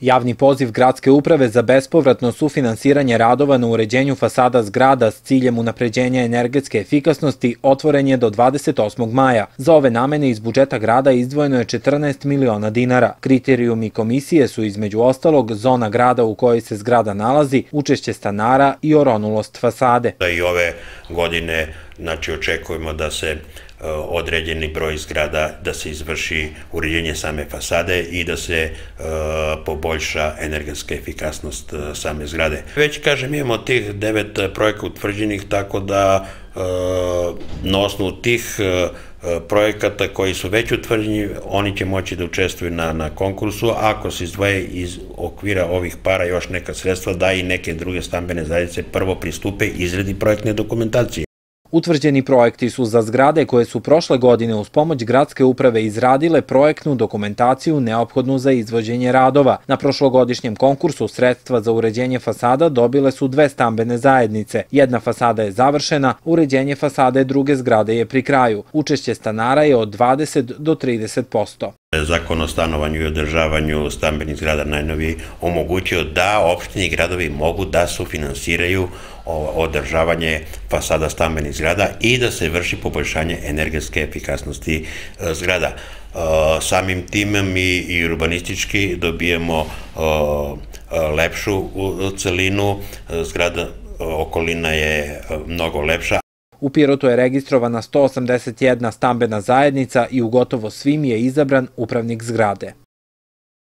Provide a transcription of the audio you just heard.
Javni poziv Gradske uprave za bespovratno sufinansiranje radova na uređenju fasada zgrada s ciljem unapređenja energetske efikasnosti otvoren je do 28. maja. Za ove namene iz budžeta grada izdvojeno je 14 miliona dinara. Kriterijumi komisije su između ostalog zona grada u kojoj se zgrada nalazi, učešće stanara i oronulost fasade. Da i ove godine znači, očekujemo da se E, određeni broj zgrada da se izvrši uređenje same fasade i da se e, poboljša energetska efikasnost e, same zgrade. Već kažem imamo tih devet projekata utvrđenih tako da na osnovu tih projekata koji su već utvrđeni, oni će moći da učestvuju na, na konkursu, ako se izdvoje iz okvira ovih para još neka sredstva, da i neke druge stambene zajednice prvo pristupe izredi projektne dokumentacije. Utvrđeni projekti su za zgrade koje su prošle godine uz pomoć gradske uprave izradile projektnu dokumentaciju neophodnu za izvođenje radova. Na prošlogodišnjem konkursu sredstva za uređenje fasada dobile su dve stambene zajednice. Jedna fasada je završena, uređenje fasade druge zgrade je pri kraju. Učešće stanara je od 20 do 30 E, zakon o stanovanju i održavanju stambenih zgrada najnoviji omogućio da opštini i gradovi mogu da sufinansiraju održavanje fasada stambenih zgrada i da se vrši poboljšanje energetske efikasnosti e, zgrada. E, samim tim mi i urbanistički dobijemo lepšu celinu, zgrada okolina je mnogo lepša, U Pirotu je registrovana 181 stambena zajednica i u gotovo svim je izabran upravnik zgrade.